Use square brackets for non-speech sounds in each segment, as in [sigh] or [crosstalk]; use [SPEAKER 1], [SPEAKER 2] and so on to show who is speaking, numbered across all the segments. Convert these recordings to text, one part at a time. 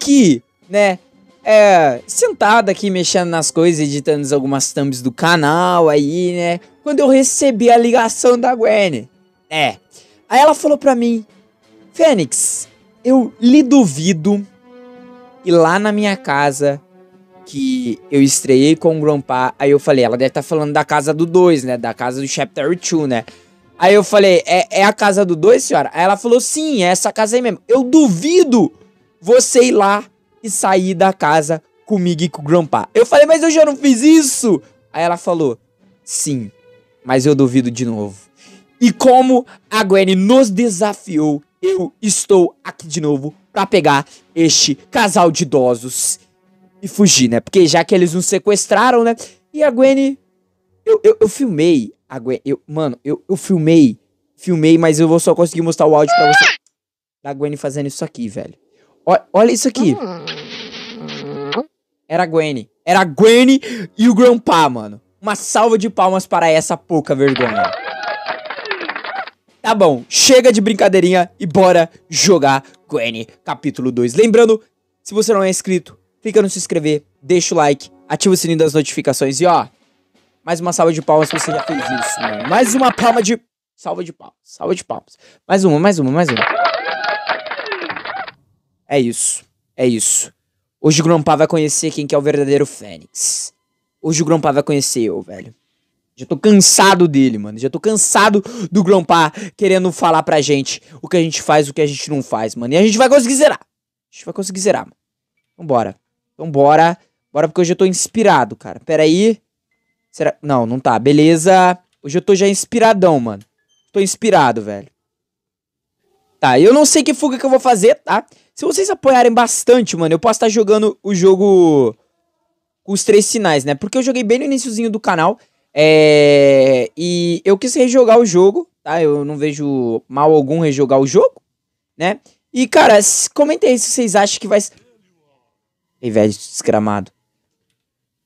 [SPEAKER 1] aqui, né, é, sentada aqui mexendo nas coisas, editando algumas thumbs do canal aí, né, quando eu recebi a ligação da Gwen, é. Aí ela falou pra mim, Fênix, eu lhe duvido e lá na minha casa que eu estreiei com o Grandpa, aí eu falei, ela deve estar tá falando da casa do 2, né? Da casa do Chapter 2, né? Aí eu falei, é, é a casa do 2, senhora? Aí ela falou, sim, é essa casa aí mesmo. Eu duvido você ir lá e sair da casa comigo e com o Grandpa. Eu falei, mas eu já não fiz isso! Aí ela falou, sim, mas eu duvido de novo. E como a Gwen nos desafiou, eu estou aqui de novo para pegar este casal de idosos e fugir, né? Porque já que eles nos sequestraram, né? E a Gwen. Eu, eu, eu filmei a Gwen. Eu, mano, eu, eu filmei. Filmei, mas eu vou só conseguir mostrar o áudio pra você. Da Gwen fazendo isso aqui, velho olha isso aqui. Hum. Era a Gwen. Era a Gwen e o Grandpa, mano. Uma salva de palmas para essa pouca vergonha. Tá bom, chega de brincadeirinha e bora jogar Gwen capítulo 2. Lembrando, se você não é inscrito, clica no se inscrever, deixa o like, ativa o sininho das notificações e ó, mais uma salva de palmas se você já fez isso, mano. Mais uma palma de... Salva de palmas, salva de palmas. Mais uma, mais uma, mais uma. É isso. É isso. Hoje o Grompa vai conhecer quem que é o verdadeiro Fênix. Hoje o Grompa vai conhecer eu, velho. Já tô cansado dele, mano. Já tô cansado do Grompa querendo falar pra gente o que a gente faz, o que a gente não faz, mano. E a gente vai conseguir zerar. A gente vai conseguir zerar, mano. Vambora. Então Vambora. Então bora. Bora porque hoje eu tô inspirado, cara. Pera aí. Será? Não, não tá. Beleza. Hoje eu tô já inspiradão, mano. Tô inspirado, velho. Tá, eu não sei que fuga que eu vou fazer, tá? Se vocês apoiarem bastante, mano, eu posso estar jogando o jogo com os três sinais, né? Porque eu joguei bem no iníciozinho do canal. É... E eu quis rejogar o jogo, tá? Eu não vejo mal algum rejogar o jogo, né? E, cara, comenta aí se vocês acham que vai... Ei, velho, desgramado.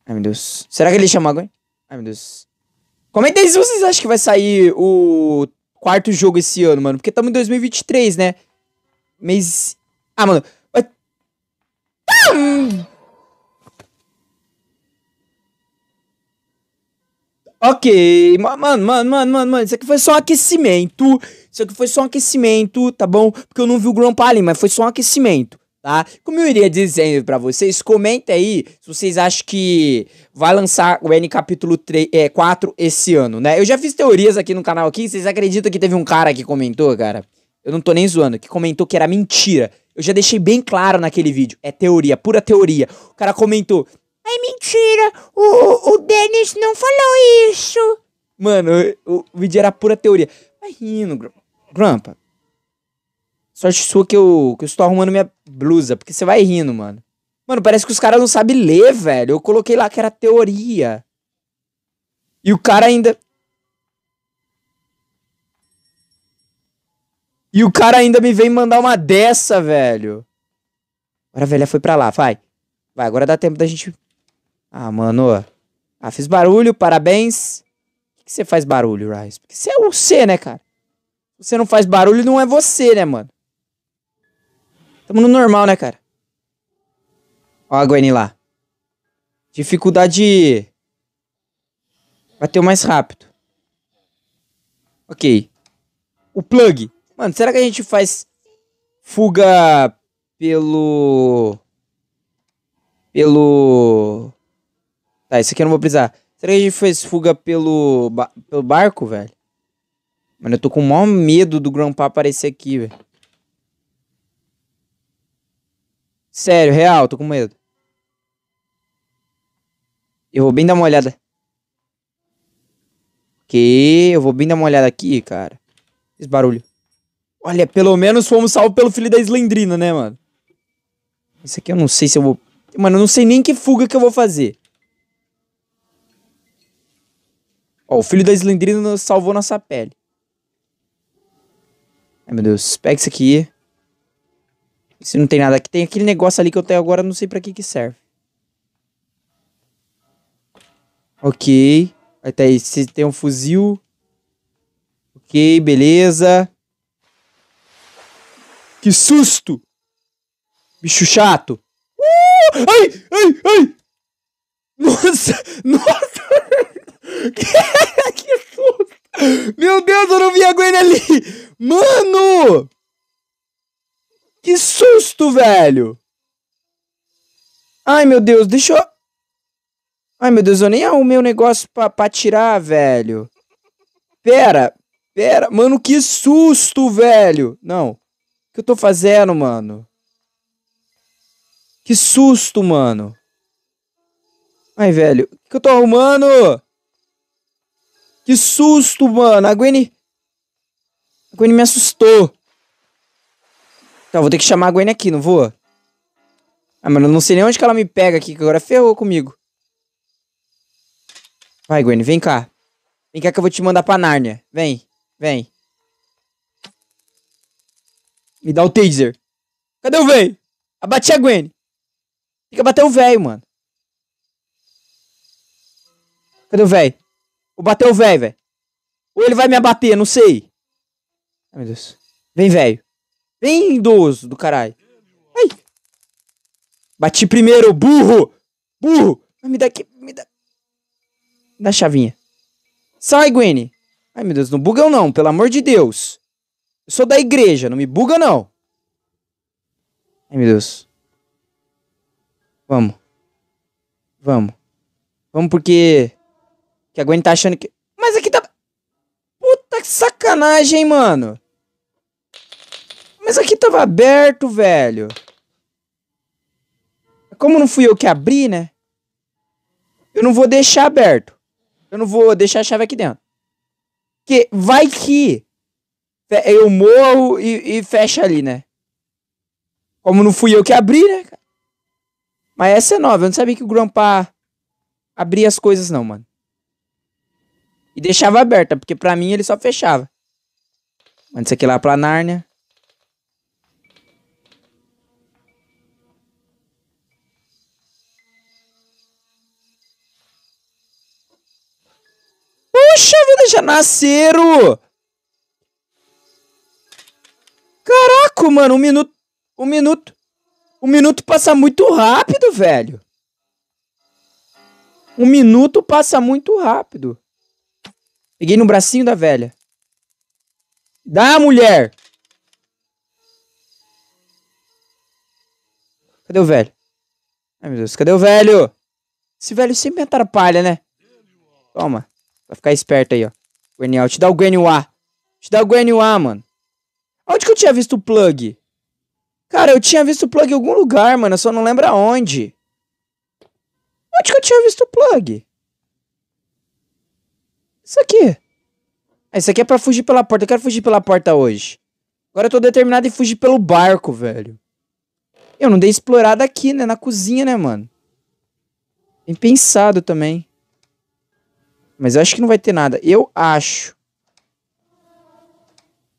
[SPEAKER 1] Ai, meu Deus. Será que ele chama agora? Ai, meu Deus. Comenta aí se vocês acham que vai sair o quarto jogo esse ano, mano. Porque estamos em 2023, né? Mês ah, mano. Ah! Ok, mano, mano, mano, mano, mano, isso aqui foi só um aquecimento. Isso aqui foi só um aquecimento, tá bom? Porque eu não vi o Grand ali, mas foi só um aquecimento, tá? Como eu iria dizendo para vocês, comenta aí se vocês acham que vai lançar o N capítulo 3, é, 4 esse ano, né? Eu já fiz teorias aqui no canal aqui, vocês acreditam que teve um cara que comentou, cara? Eu não tô nem zoando, que comentou que era mentira eu já deixei bem claro naquele vídeo. É teoria, pura teoria. O cara comentou: É mentira, o, o Denis não falou isso. Mano, o, o vídeo era pura teoria. Vai rindo, gr Grampa. Sorte sua que eu, que eu estou arrumando minha blusa, porque você vai rindo, mano. Mano, parece que os caras não sabem ler, velho. Eu coloquei lá que era teoria. E o cara ainda. E o cara ainda me vem mandar uma dessa, velho. Agora velha foi pra lá, vai. Vai, agora dá tempo da gente. Ah, mano. Ah, fiz barulho, parabéns. Por que você faz barulho, Rice? Porque você é você, né, cara? Você não faz barulho, não é você, né, mano? Tamo no normal, né, cara? Ó a Gwen lá. Dificuldade. Bateu mais rápido. Ok. O plug. Mano, será que a gente faz fuga pelo. Pelo. Tá, isso aqui eu não vou precisar. Será que a gente fez fuga pelo, ba... pelo barco, velho? Mano, eu tô com o maior medo do Grandpa aparecer aqui, velho. Sério, real, tô com medo. Eu vou bem dar uma olhada. Ok, eu vou bem dar uma olhada aqui, cara. Esse barulho. Olha, pelo menos fomos salvos pelo filho da Slendrina, né, mano? Isso aqui eu não sei se eu vou... Mano, eu não sei nem que fuga que eu vou fazer. Ó, o filho da Slendrina salvou nossa pele. Ai, meu Deus. Pega isso aqui. Se não tem nada aqui, tem aquele negócio ali que eu tenho agora, não sei pra que que serve. Ok. Até aí, se tem um fuzil. Ok, beleza. Que susto! Bicho chato. Uh! Ai, ai, ai! Nossa, [laughs] nossa! Que, [laughs] que susto! Meu Deus, eu não vi a Gwen ali! Mano! Que susto, velho! Ai, meu Deus, deixa eu... Ai, meu Deus, eu nem arrumei o um negócio pra, pra tirar, velho. Pera, pera. Mano, que susto, velho. Não que eu tô fazendo, mano? Que susto, mano. Ai, velho. O que eu tô arrumando? Que susto, mano. A Gwen... A Gwen me assustou. Tá, vou ter que chamar a Gwen aqui, não vou? Ah, mano, eu não sei nem onde que ela me pega aqui, que agora ferrou comigo. Vai, Gwen, vem cá. Vem cá que eu vou te mandar pra Nárnia. Vem, vem. Me dá o taser. Cadê o velho? Abati a Gwen. Tem que abater o velho, mano. Cadê o velho? Vou bater o velho, velho. Ou ele vai me abater, não sei. Ai, meu Deus. Vem, velho. Vem, idoso do caralho. Ai. Bati primeiro, burro. Burro. Me dá aqui. Me dá. Me dá a chavinha. Sai, Gwen. Ai, meu Deus. Não bugam, não. Pelo amor de Deus. Eu sou da igreja, não me buga não. Ai, meu Deus. Vamos. Vamos. Vamos porque que a Gwen tá achando que Mas aqui tá Puta que sacanagem, mano. Mas aqui tava aberto, velho. Como não fui eu que abri, né? Eu não vou deixar aberto. Eu não vou deixar a chave aqui dentro. Porque vai que eu morro e, e fecha ali, né? Como não fui eu que abri, né? Mas essa é nova. Eu não sabia que o Grandpa abria as coisas, não, mano. E deixava aberta, porque pra mim ele só fechava. Manda isso aqui é lá pra Nárnia. Puxa vida, já nasceram! mano, um minuto. Um minuto. Um minuto passa muito rápido, velho. Um minuto passa muito rápido. Peguei no bracinho da velha. Dá, mulher! Cadê o velho? Ai, meu Deus, cadê o velho? Esse velho sempre me atrapalha, né? Toma. vai ficar esperto aí, ó. Gwen Te dá o Gwen Te dá o Gwen mano. Onde que eu tinha visto o plug? Cara, eu tinha visto o plug em algum lugar, mano. Eu só não lembro aonde. Onde que eu tinha visto o plug? Isso aqui. Ah, isso aqui é pra fugir pela porta. Eu quero fugir pela porta hoje. Agora eu tô determinado em fugir pelo barco, velho. Eu não dei explorada aqui, né? Na cozinha, né, mano? Impensado pensado também. Mas eu acho que não vai ter nada. Eu acho.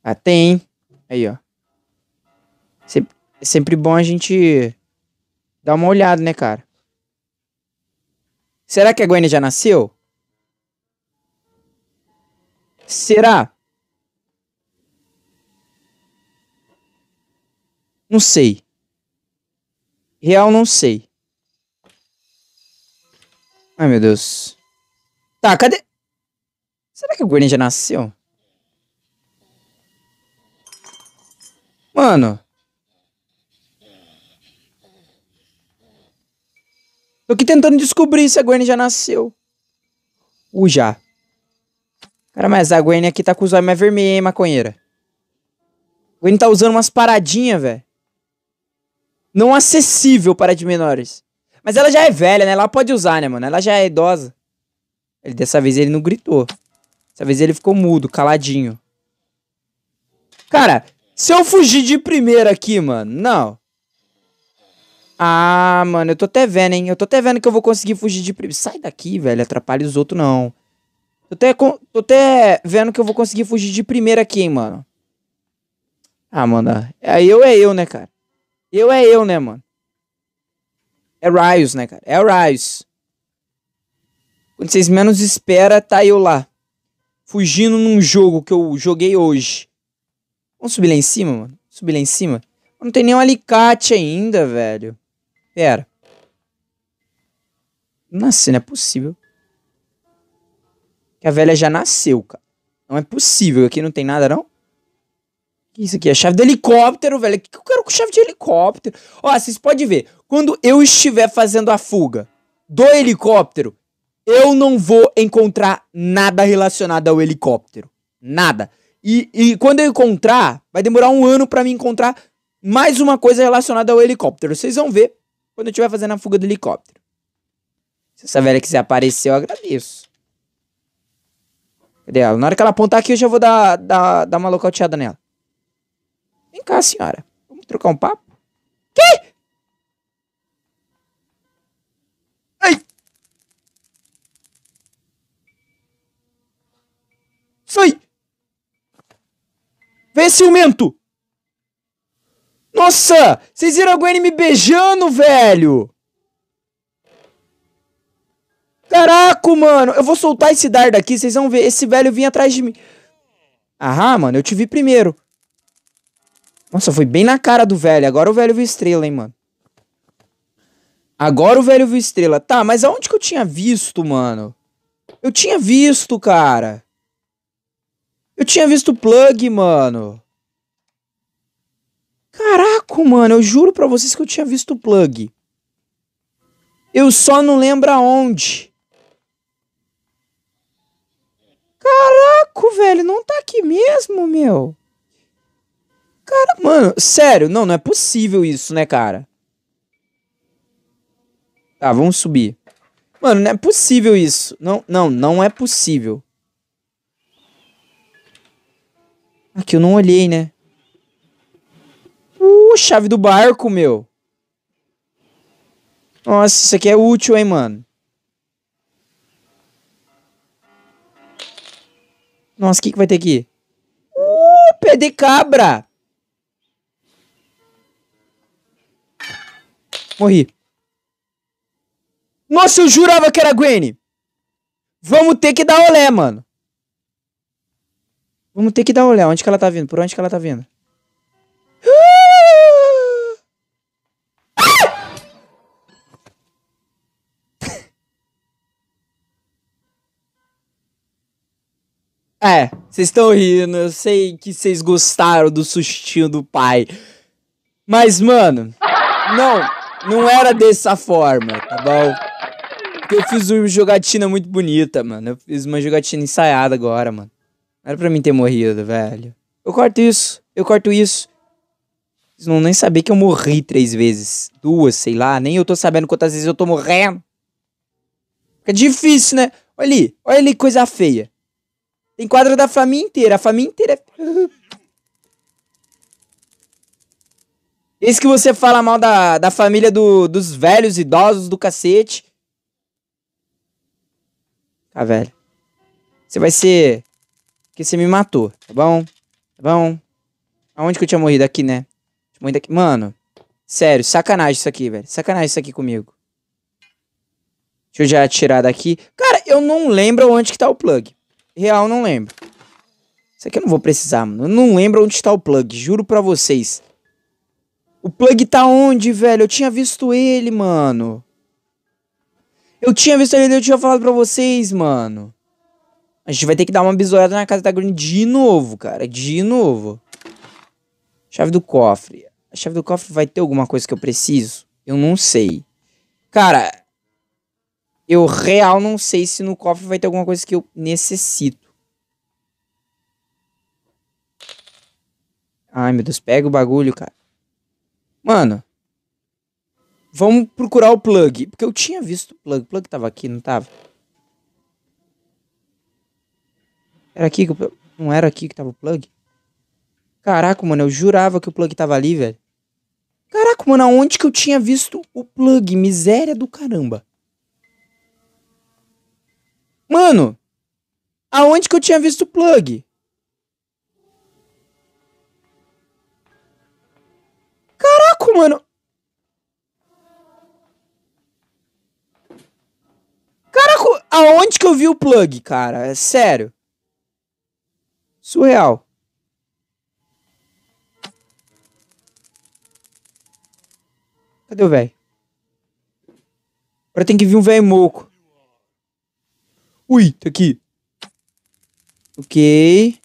[SPEAKER 1] Ah, tem. Aí, ó. Sempre, é sempre bom a gente dar uma olhada, né, cara? Será que a Gwen já nasceu? Será? Não sei. Real, não sei. Ai, meu Deus. Tá, cadê? Será que a Gwen já nasceu? Mano. Tô aqui tentando descobrir se a Gwen já nasceu. Uh, já. Cara, mas a Gwen aqui tá com os olhos mais vermelhos, hein, maconheira. A Gwen tá usando umas paradinhas, velho. Não acessível para de menores. Mas ela já é velha, né? Ela pode usar, né, mano? Ela já é idosa. Ele, dessa vez ele não gritou. Dessa vez ele ficou mudo, caladinho. Cara, se eu fugir de primeira aqui, mano, não. Ah, mano, eu tô até vendo, hein? Eu tô até vendo que eu vou conseguir fugir de primeira. Sai daqui, velho, atrapalha os outros, não. Tô até, tô até vendo que eu vou conseguir fugir de primeira aqui, hein, mano. Ah, mano, é eu é eu, né, cara? Eu é eu, né, mano? É Raios, né, cara? É o Raios. Quando vocês menos espera, tá eu lá. Fugindo num jogo que eu joguei hoje. Vamos subir lá em cima, mano. Subir lá em cima. Não tem nenhum alicate ainda, velho. Pera. Nasceu, não é possível. Que a velha já nasceu, cara. Não é possível. Aqui não tem nada, não? que isso aqui? A chave do helicóptero, velho. O que, que eu quero com chave de helicóptero? Ó, vocês podem ver. Quando eu estiver fazendo a fuga do helicóptero, eu não vou encontrar nada relacionado ao helicóptero. Nada. E, e quando eu encontrar, vai demorar um ano para me encontrar mais uma coisa relacionada ao helicóptero. Vocês vão ver quando eu estiver fazendo a fuga do helicóptero. Se essa velha quiser aparecer, eu agradeço. Cadê ela? Na hora que ela apontar aqui, eu já vou dar, dar, dar uma localteada nela. Vem cá, senhora. Vamos trocar um papo? Que? é ciumento. Nossa, vocês viram a Gwen me beijando, velho? Caraca, mano. Eu vou soltar esse dar daqui, vocês vão ver. Esse velho vinha atrás de mim. Aham, mano, eu te vi primeiro. Nossa, foi bem na cara do velho. Agora o velho viu estrela, hein, mano. Agora o velho viu estrela. Tá, mas aonde que eu tinha visto, mano? Eu tinha visto, cara. Eu tinha visto o plug, mano. Caraca, mano, eu juro pra vocês que eu tinha visto o plug. Eu só não lembro aonde. Caraca, velho, não tá aqui mesmo, meu. Cara, mano, sério, não, não é possível isso, né, cara? Tá, vamos subir. Mano, não é possível isso. Não, não, não é possível. Aqui eu não olhei, né? Uh, chave do barco, meu. Nossa, isso aqui é útil, hein, mano. Nossa, o que, que vai ter aqui? Uh, pé de cabra! Morri. Nossa, eu jurava que era Gwen. Vamos ter que dar olé, mano. Vamos ter que dar um olhar. Onde que ela tá vindo? Por onde que ela tá vindo? Ah! [laughs] É, vocês estão rindo, eu sei que vocês gostaram do sustinho do pai. Mas, mano, não, não era dessa forma, tá bom? Porque eu fiz uma jogatina muito bonita, mano. Eu fiz uma jogatina ensaiada agora, mano. Não era pra mim ter morrido, velho. Eu corto isso, eu corto isso. Vocês não nem saber que eu morri três vezes. Duas, sei lá. Nem eu tô sabendo quantas vezes eu tô morrendo. Fica difícil, né? Olha ali, olha ali coisa feia. Tem quadro da família inteira. A família inteira é... Esse que você fala mal da, da família do, dos velhos idosos do cacete. Ah, velho. Você vai ser que você me matou, tá bom? Tá bom? Aonde que eu tinha morrido? Aqui, né? Morrido aqui. Mano, sério, sacanagem isso aqui, velho. Sacanagem isso aqui comigo. Deixa eu já tirar daqui. Cara, eu não lembro onde que tá o plug. Real, não lembro. Isso aqui eu não vou precisar, mano. Eu não lembro onde está o plug, juro pra vocês. O plug tá onde, velho? Eu tinha visto ele, mano. Eu tinha visto ele, eu tinha falado pra vocês, mano. A gente vai ter que dar uma bisoiada na casa da Green de novo, cara. De novo. Chave do cofre. A chave do cofre vai ter alguma coisa que eu preciso? Eu não sei. Cara, eu real não sei se no cofre vai ter alguma coisa que eu necessito. Ai, meu Deus, pega o bagulho, cara. Mano, vamos procurar o plug. Porque eu tinha visto o plug. O plug tava aqui, não tava? Era aqui que eu... Não era aqui que tava o plug? Caraca, mano, eu jurava que o plug tava ali, velho. Caraca, mano, aonde que eu tinha visto o plug? Miséria do caramba. Mano, aonde que eu tinha visto o plug? Caraca, mano. Caraca, aonde que eu vi o plug, cara? É sério surreal. Cadê o velho? Agora tem que vir um velho moco. Ui, tá aqui. Ok.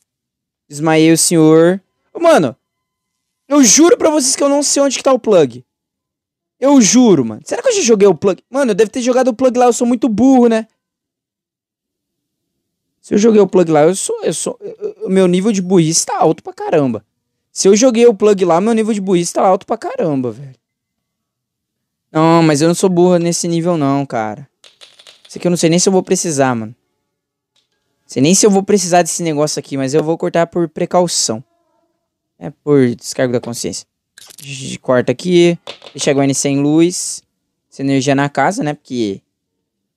[SPEAKER 1] Desmaiei o senhor. Mano, eu juro pra vocês que eu não sei onde que tá o plug. Eu juro, mano. Será que eu já joguei o plug? Mano, eu deve ter jogado o plug lá, eu sou muito burro, né? Se eu joguei o plug lá, eu sou. Eu sou. Eu, meu nível de buíça tá alto pra caramba. Se eu joguei o plug lá, meu nível de buíça tá alto pra caramba, velho. Não, mas eu não sou burro nesse nível não, cara. Isso aqui eu não sei nem se eu vou precisar, mano. sei nem se eu vou precisar desse negócio aqui, mas eu vou cortar por precaução. É por descargo da consciência. Corta aqui. Deixa a Gwen sem luz. Sem energia na casa, né? Porque...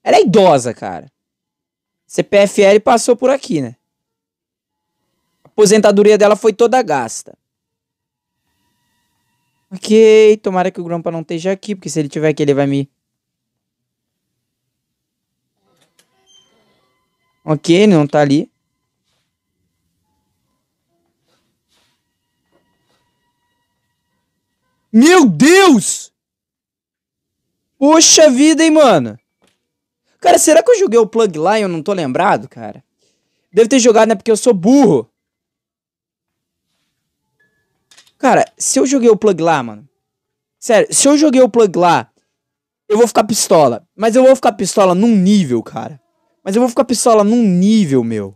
[SPEAKER 1] Ela é idosa, cara. CPFL passou por aqui, né? aposentadoria dela foi toda gasta. Ok, tomara que o Grompa não esteja aqui, porque se ele tiver aqui, ele vai me. Ok, ele não tá ali. Meu Deus! Poxa vida, hein, mano? Cara, será que eu joguei o Plug lá e eu não tô lembrado, cara? Deve ter jogado, né? Porque eu sou burro. Cara, se eu joguei o plug lá, mano. Sério, se eu joguei o plug lá, eu vou ficar pistola. Mas eu vou ficar pistola num nível, cara. Mas eu vou ficar pistola num nível, meu.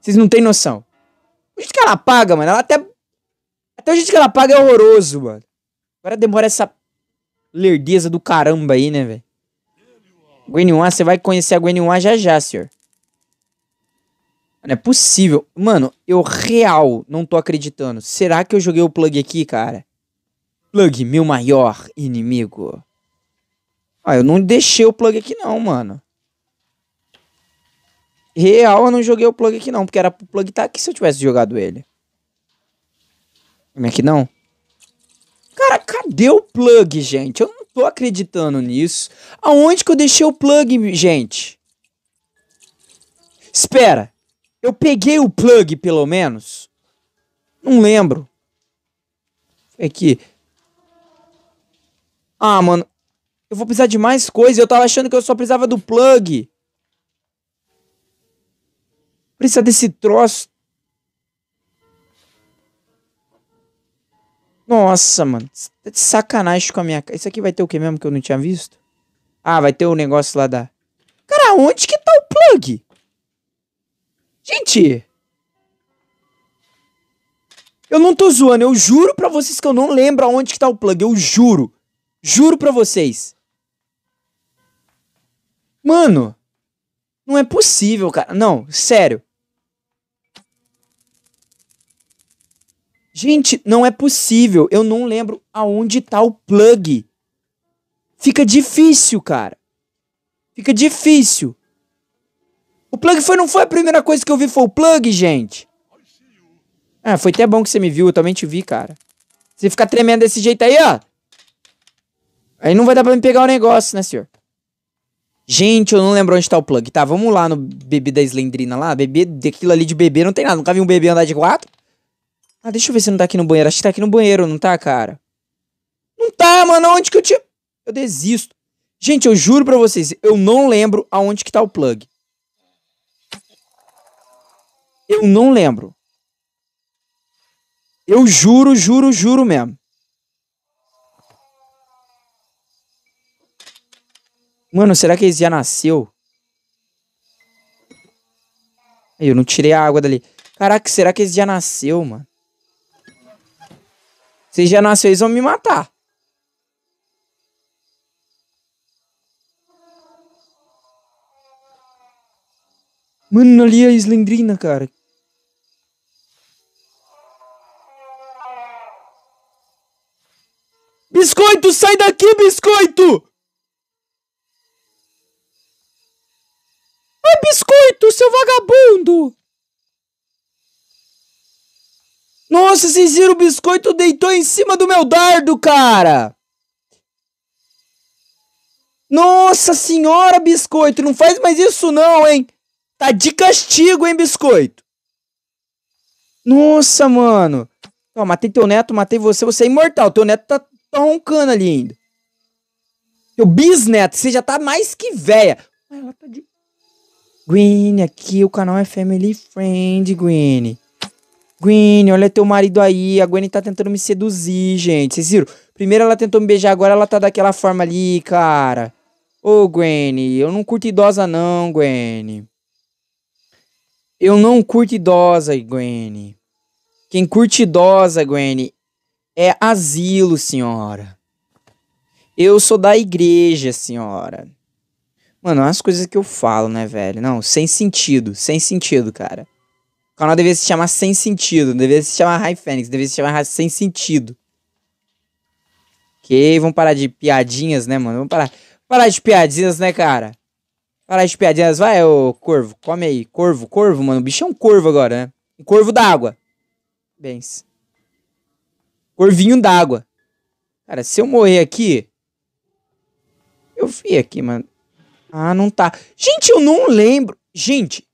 [SPEAKER 1] Vocês não têm noção. O jeito que ela paga, mano, ela até. Até o jeito que ela paga é horroroso, mano. Agora demora essa lerdeza do caramba aí, né, velho? Gwen Wan, você vai conhecer a Gwen Wan já já, senhor. Não é possível. Mano, eu real não tô acreditando. Será que eu joguei o plug aqui, cara? Plug, meu maior inimigo. Ah, eu não deixei o plug aqui não, mano. Real, eu não joguei o plug aqui não, porque era pro plug tá aqui se eu tivesse jogado ele. Como é que não? Cara, cadê o plug, gente? Eu não tô acreditando nisso. Aonde que eu deixei o plug, gente? Espera. Eu peguei o plug, pelo menos. Não lembro. É que. Ah, mano. Eu vou precisar de mais coisa. Eu tava achando que eu só precisava do plug. Precisa desse troço. Nossa, mano. Tá de sacanagem com a minha cara. Isso aqui vai ter o que mesmo que eu não tinha visto? Ah, vai ter o negócio lá da. Cara, onde que tá o plug? Gente! Eu não tô zoando, eu juro pra vocês que eu não lembro aonde que tá o plug, eu juro. Juro pra vocês. Mano, não é possível, cara. Não, sério. Gente, não é possível. Eu não lembro aonde tá o plug. Fica difícil, cara. Fica difícil. O plug foi, não foi a primeira coisa que eu vi, foi o plug, gente. Ah, foi até bom que você me viu, eu também te vi, cara. Você ficar tremendo desse jeito aí, ó. Aí não vai dar pra me pegar o negócio, né, senhor? Gente, eu não lembro onde tá o plug. Tá, vamos lá no bebê da Slendrina lá. Bebê, daquilo ali de bebê não tem nada. Nunca vi um bebê andar de quatro. Ah, deixa eu ver se não tá aqui no banheiro. Acho que tá aqui no banheiro, não tá, cara? Não tá, mano. Onde que eu te... Eu desisto. Gente, eu juro pra vocês, eu não lembro aonde que tá o plug. Eu não lembro. Eu juro, juro, juro mesmo. Mano, será que eles já nasceu? Eu não tirei a água dali. Caraca, será que eles já nasceu, mano? Se já nasceu, eles vão me matar. Mano, ali é a Slendrina, cara. Biscoito, sai daqui, biscoito! Ai, é biscoito, seu vagabundo! Nossa, vocês viram o biscoito deitou em cima do meu dardo, cara! Nossa senhora, biscoito, não faz mais isso não, hein? Tá de castigo, hein, biscoito? Nossa, mano. Ó, matei teu neto, matei você, você é imortal. Teu neto tá, tá roncando ali ainda. Teu bisneto, você já tá mais que véia. Ela tá de... Green, aqui o canal é family friend, Green. Green, olha teu marido aí. A Gwen tá tentando me seduzir, gente. Vocês viram? Primeiro ela tentou me beijar, agora ela tá daquela forma ali, cara. Ô, Gwen, eu não curto idosa não, Gwen. Eu não curto idosa, Gwen. Quem curte idosa, Gwen, é asilo, senhora. Eu sou da igreja, senhora. Mano, é as coisas que eu falo, né, velho? Não, sem sentido, sem sentido, cara. O canal deveria se chamar Sem Sentido, deveria se chamar High Fênix, deveria se chamar Sem Sentido. Que vamos parar de piadinhas, né, mano? Vamos parar, parar de piadinhas, né, cara? Parar de piadinhas, vai, ô corvo, come aí. Corvo, corvo, mano. O bicho é um corvo agora, né? Um corvo d'água. Bens. Corvinho d'água. Cara, se eu morrer aqui. Eu vi aqui, mano. Ah, não tá. Gente, eu não lembro. Gente,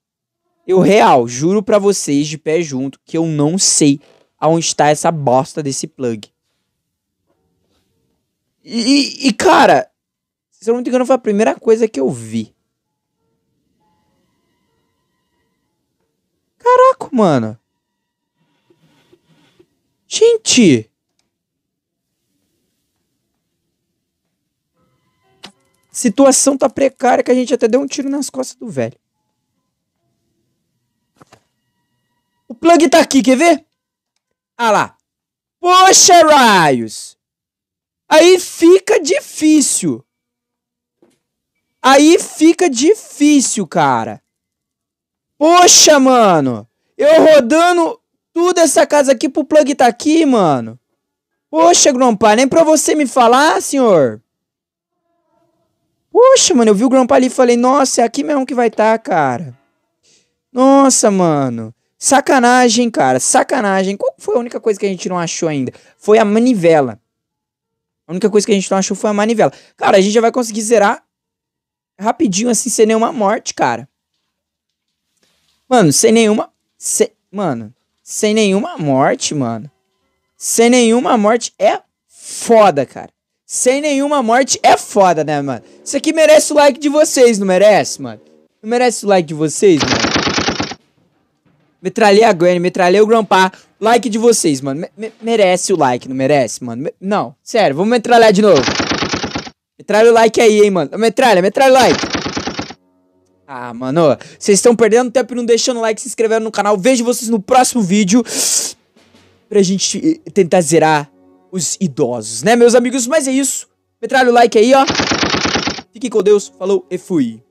[SPEAKER 1] eu real, juro pra vocês de pé junto que eu não sei aonde tá essa bosta desse plug. E, e cara, se eu não me engano, foi a primeira coisa que eu vi. Caraca, mano. Gente. Situação tá precária que a gente até deu um tiro nas costas do velho. O plug tá aqui, quer ver? Ah lá. Poxa, raios. Aí fica difícil. Aí fica difícil, cara. Poxa, mano. Eu rodando tudo essa casa aqui pro plug tá aqui, mano. Poxa, Grompa, nem pra você me falar, senhor. Poxa, mano, eu vi o Grompa ali e falei, nossa, é aqui mesmo que vai estar, tá, cara. Nossa, mano. Sacanagem, cara, sacanagem. Qual foi a única coisa que a gente não achou ainda? Foi a manivela. A única coisa que a gente não achou foi a manivela. Cara, a gente já vai conseguir zerar rapidinho, assim, sem nenhuma morte, cara. Mano, sem nenhuma. Se, mano, sem nenhuma morte, mano. Sem nenhuma morte é foda, cara. Sem nenhuma morte é foda, né, mano? Isso aqui merece o like de vocês, não merece, mano? Não merece o like de vocês, mano? Metralhei a Gwen, metralhei o Grandpa. Like de vocês, mano. merece o like, não merece, mano? não, sério, vamos metralhar de novo. Metralha o like aí, hein, mano. Metralha, metralha o like. Ah, mano, vocês estão perdendo tempo não deixando like, se inscrevendo no canal. Vejo vocês no próximo vídeo pra gente eh, tentar zerar os idosos, né, meus amigos? Mas é isso. Metralha o like aí, ó. Fique com Deus, falou e fui.